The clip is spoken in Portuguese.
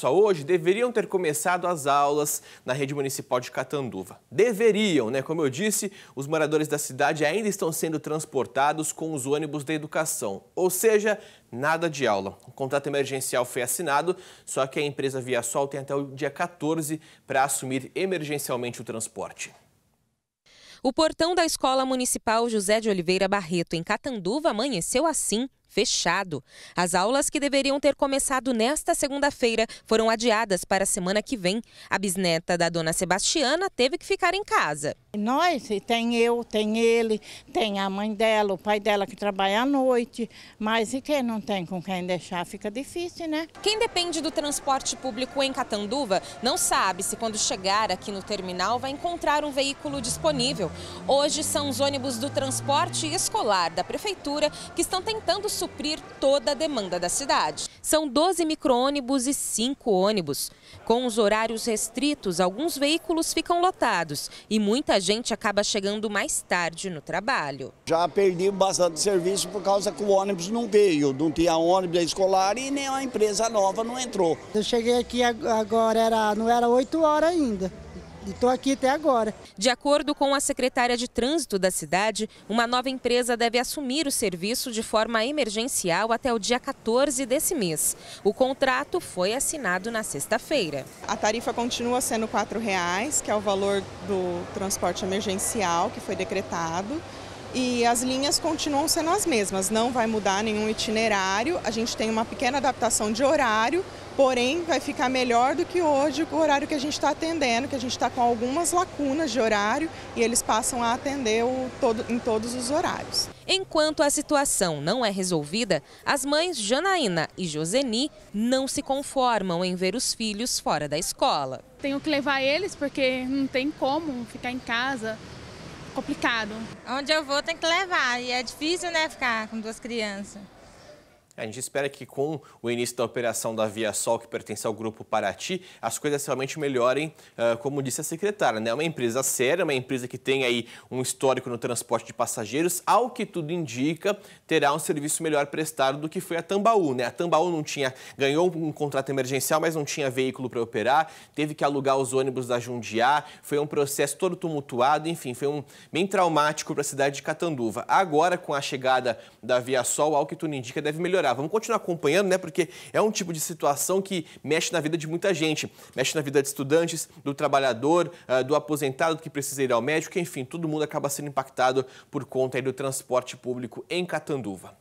Só hoje deveriam ter começado as aulas na rede municipal de Catanduva. Deveriam, né? Como eu disse, os moradores da cidade ainda estão sendo transportados com os ônibus da educação, ou seja, nada de aula. O contrato emergencial foi assinado, só que a empresa ViaSol tem até o dia 14 para assumir emergencialmente o transporte. O portão da Escola Municipal José de Oliveira Barreto, em Catanduva, amanheceu assim fechado. As aulas que deveriam ter começado nesta segunda-feira foram adiadas para a semana que vem. A bisneta da dona Sebastiana teve que ficar em casa. Nós, tem eu, tem ele, tem a mãe dela, o pai dela que trabalha à noite, mas e quem não tem com quem deixar fica difícil, né? Quem depende do transporte público em Catanduva não sabe se quando chegar aqui no terminal vai encontrar um veículo disponível. Hoje são os ônibus do transporte escolar da prefeitura que estão tentando suprir toda a demanda da cidade. São 12 micro-ônibus e 5 ônibus. Com os horários restritos, alguns veículos ficam lotados e muita gente acaba chegando mais tarde no trabalho. Já perdi bastante serviço por causa que o ônibus não veio, não tinha ônibus escolar e nem a empresa nova não entrou. Eu cheguei aqui agora, era, não era 8 horas ainda e estou aqui até agora. De acordo com a secretária de trânsito da cidade, uma nova empresa deve assumir o serviço de forma emergencial até o dia 14 desse mês. O contrato foi assinado na sexta-feira. A tarifa continua sendo R$ 4,00, que é o valor do transporte emergencial que foi decretado e as linhas continuam sendo as mesmas, não vai mudar nenhum itinerário. A gente tem uma pequena adaptação de horário, porém vai ficar melhor do que hoje o horário que a gente está atendendo, que a gente está com algumas lacunas de horário e eles passam a atender o todo, em todos os horários. Enquanto a situação não é resolvida, as mães Janaína e Joseni não se conformam em ver os filhos fora da escola. Tenho que levar eles porque não tem como ficar em casa complicado. Onde eu vou tem que levar e é difícil, né, ficar com duas crianças. A gente espera que com o início da operação da Via Sol, que pertence ao Grupo Paraty, as coisas realmente melhorem, como disse a secretária. Né? Uma empresa séria, uma empresa que tem aí um histórico no transporte de passageiros, ao que tudo indica, terá um serviço melhor prestado do que foi a Tambaú. Né? A Tambaú não tinha, ganhou um contrato emergencial, mas não tinha veículo para operar, teve que alugar os ônibus da Jundiá, foi um processo todo tumultuado, enfim, foi um bem traumático para a cidade de Catanduva. Agora, com a chegada da Via Sol, ao que tudo indica, deve melhorar melhorar. Vamos continuar acompanhando, né? Porque é um tipo de situação que mexe na vida de muita gente. Mexe na vida de estudantes, do trabalhador, ah, do aposentado que precisa ir ao médico, enfim, todo mundo acaba sendo impactado por conta do transporte público em Catanduva.